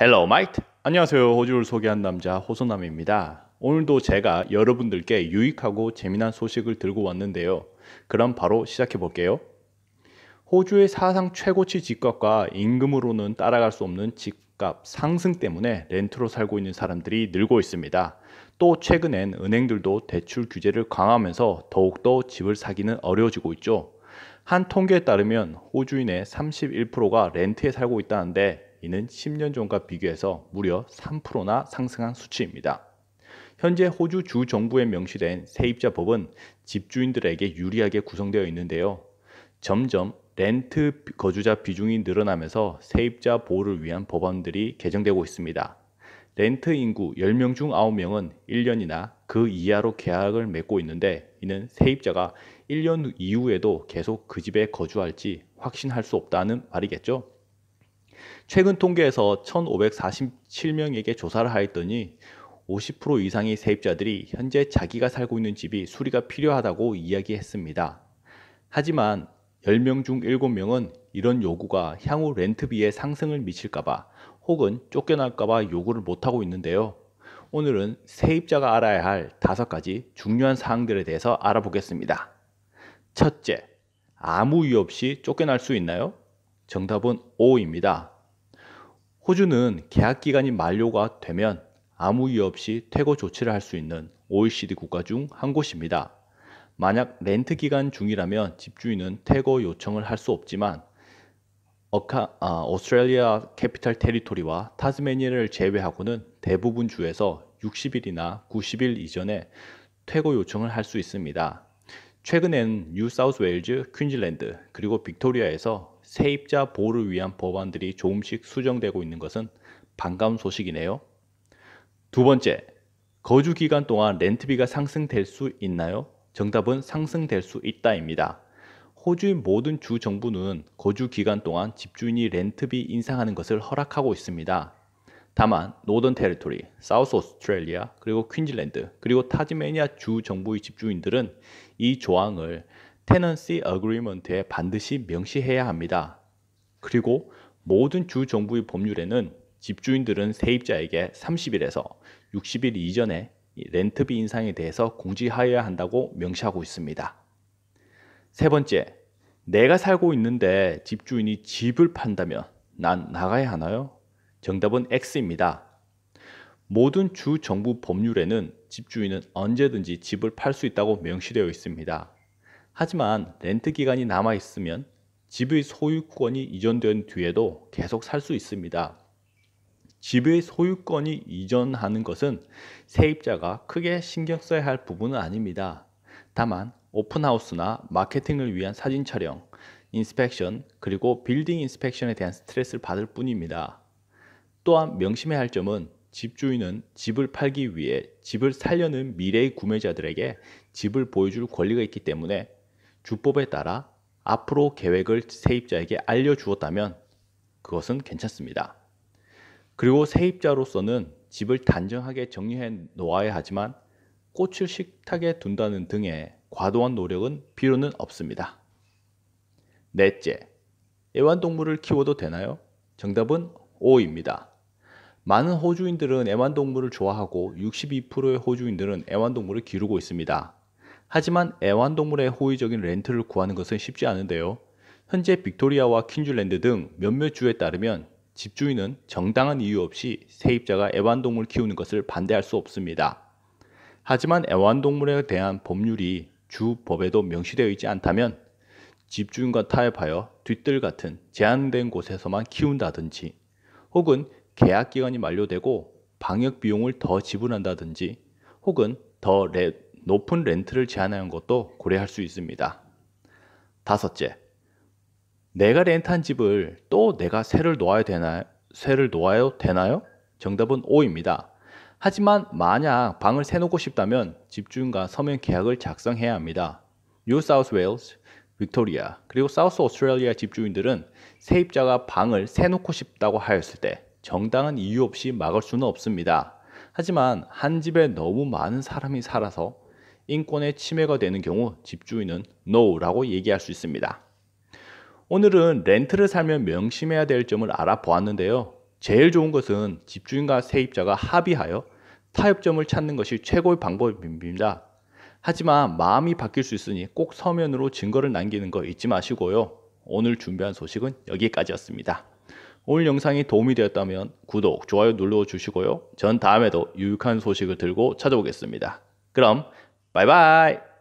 헬로 마이트 안녕하세요 호주를 소개한 남자 호소남입니다 오늘도 제가 여러분들께 유익하고 재미난 소식을 들고 왔는데요 그럼 바로 시작해 볼게요 호주의 사상 최고치 집값과 임금으로는 따라갈 수 없는 집값 상승 때문에 렌트로 살고 있는 사람들이 늘고 있습니다 또 최근엔 은행들도 대출 규제를 강화하면서 더욱더 집을 사기는 어려워지고 있죠 한 통계에 따르면 호주인의 31%가 렌트에 살고 있다는데 이는 10년 전과 비교해서 무려 3%나 상승한 수치입니다. 현재 호주 주 정부에 명시된 세입자 법은 집주인들에게 유리하게 구성되어 있는데요. 점점 렌트 거주자 비중이 늘어나면서 세입자 보호를 위한 법안들이 개정되고 있습니다. 렌트 인구 10명 중 9명은 1년이나 그 이하로 계약을 맺고 있는데 이는 세입자가 1년 이후에도 계속 그 집에 거주할지 확신할 수 없다는 말이겠죠. 최근 통계에서 1,547명에게 조사를 하였더니 50% 이상의 세입자들이 현재 자기가 살고 있는 집이 수리가 필요하다고 이야기했습니다. 하지만 10명 중 7명은 이런 요구가 향후 렌트비의 상승을 미칠까봐 혹은 쫓겨날까봐 요구를 못하고 있는데요. 오늘은 세입자가 알아야 할 다섯 가지 중요한 사항들에 대해서 알아보겠습니다. 첫째, 아무 이유 없이 쫓겨날 수 있나요? 정답은 O입니다. 호주는 계약 기간이 만료가 되면 아무 이유 없이 퇴거 조치를 할 수 있는 OECD 국가 중 한 곳입니다. 만약 렌트 기간 중이라면 집주인은 퇴거 요청을 할 수 없지만 어카, 아, 오스트레일리아 캐피탈 테리토리와 타즈메니아를 제외하고는 대부분 주에서 60일이나 90일 이전에 퇴거 요청을 할 수 있습니다. 최근엔 뉴 사우스 웨일즈, 퀸즐랜드, 그리고 빅토리아에서 세입자 보호를 위한 법안들이 조금씩 수정되고 있는 것은 반가운 소식이네요. 두 번째, 거주 기간 동안 렌트비가 상승될 수 있나요? 정답은 상승될 수 있다입니다. 호주의 모든 주 정부는 거주 기간 동안 집주인이 렌트비 인상하는 것을 허락하고 있습니다. 다만 노던 테리토리, 사우스 오스트레일리아, 그리고 퀸즐랜드, 그리고 타지메니아 주 정부의 집주인들은 이 조항을 테넌시 어그리먼트에 반드시 명시해야 합니다. 그리고 모든 주 정부의 법률에는 집주인들은 세입자에게 30일에서 60일 이전에 렌트비 인상에 대해서 공지하여야 한다고 명시하고 있습니다. 세 번째, 내가 살고 있는데 집주인이 집을 판다면 난 나가야 하나요? 정답은 X입니다. 모든 주 정부 법률에는 집주인은 언제든지 집을 팔 수 있다고 명시되어 있습니다. 하지만 렌트 기간이 남아 있으면 집의 소유권이 이전된 뒤에도 계속 살 수 있습니다. 집의 소유권이 이전하는 것은 세입자가 크게 신경 써야 할 부분은 아닙니다. 다만 오픈하우스나 마케팅을 위한 사진 촬영, 인스펙션, 그리고 빌딩 인스펙션에 대한 스트레스를 받을 뿐입니다. 또한 명심해야 할 점은 집주인은 집을 팔기 위해 집을 살려는 미래의 구매자들에게 집을 보여줄 권리가 있기 때문에 주법에 따라 앞으로 계획을 세입자에게 알려주었다면 그것은 괜찮습니다. 그리고 세입자로서는 집을 단정하게 정리해 놓아야 하지만 꽃을 식탁에 둔다는 등의 과도한 노력은 필요는 없습니다. 넷째, 애완동물을 키워도 되나요? 정답은 O입니다. 많은 호주인들은 애완동물을 좋아하고 62%의 호주인들은 애완동물을 기르고 있습니다. 하지만 애완동물의 호의적인 렌트를 구하는 것은 쉽지 않은데요. 현재 빅토리아와 퀸즐랜드 등 몇몇 주에 따르면 집주인은 정당한 이유 없이 세입자가 애완동물 키우는 것을 반대할 수 없습니다. 하지만 애완동물에 대한 법률이 주법에도 명시되어 있지 않다면 집주인과 타협하여 뒤뜰 같은 제한된 곳에서만 키운다든지 혹은 계약 기간이 만료되고 방역 비용을 더 지불한다든지 혹은 더 레, 높은 렌트를 제한하는 것도 고려할 수 있습니다. 다섯째, 내가 렌트한 집을 또 내가 세를 놓아야 되나요? 세를 놓아요 되나요? 정답은 O입니다. 하지만 만약 방을 세놓고 싶다면 집주인과 서면 계약을 작성해야 합니다. 뉴 사우스 웨일스, 빅토리아 그리고 사우스 오스트레일리아 집주인들은 세입자가 방을 세놓고 싶다고 하였을 때 정당한 이유 없이 막을 수는 없습니다. 하지만 한 집에 너무 많은 사람이 살아서 인권의 침해가 되는 경우 집주인은 no라고 얘기할 수 있습니다. 오늘은 렌트를 살면 명심해야 될 점을 알아보았는데요. 제일 좋은 것은 집주인과 세입자가 합의하여 타협점을 찾는 것이 최고의 방법입니다. 하지만 마음이 바뀔 수 있으니 꼭 서면으로 증거를 남기는 거 잊지 마시고요. 오늘 준비한 소식은 여기까지였습니다. 오늘 영상이 도움이 되었다면 구독, 좋아요 눌러주시고요. 전 다음에도 유익한 소식을 들고 찾아오겠습니다. 그럼 Bye bye.